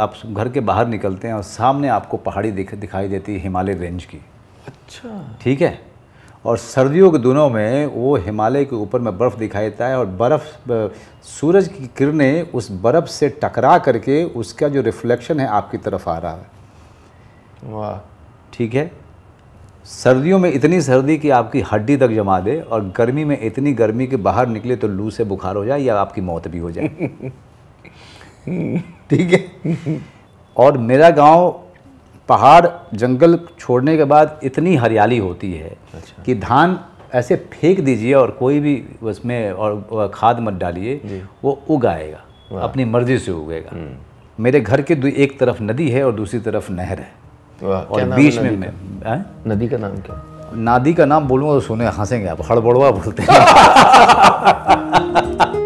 आप घर के बाहर निकलते हैं और सामने आपको पहाड़ी दिख दिखाई देती है हिमालय रेंज की अच्छा ठीक है और सर्दियों के दिनों में वो हिमालय के ऊपर में बर्फ़ दिखाई देता है और बर्फ़ सूरज की किरणें उस बर्फ़ से टकरा करके उसका जो रिफ्लेक्शन है आपकी तरफ आ रहा है वाह ठीक है सर्दियों में इतनी सर्दी कि आपकी हड्डी तक जमा दे और गर्मी में इतनी गर्मी के बाहर निकले तो लू से बुखार हो जाए या आपकी मौत भी हो जाए ठीक है और मेरा गांव पहाड़ जंगल छोड़ने के बाद इतनी हरियाली होती है अच्छा। कि धान ऐसे फेंक दीजिए और कोई भी उसमें और खाद मत डालिए वो उगाएगा अपनी मर्जी से उगेगा हम्म। मेरे घर के एक तरफ नदी है और दूसरी तरफ नहर है और बीच में मैं नदी का नाम क्या नादी का नाम बोलूँगा तो सुने हंसेंगे आप हड़बड़वा बोलते हैं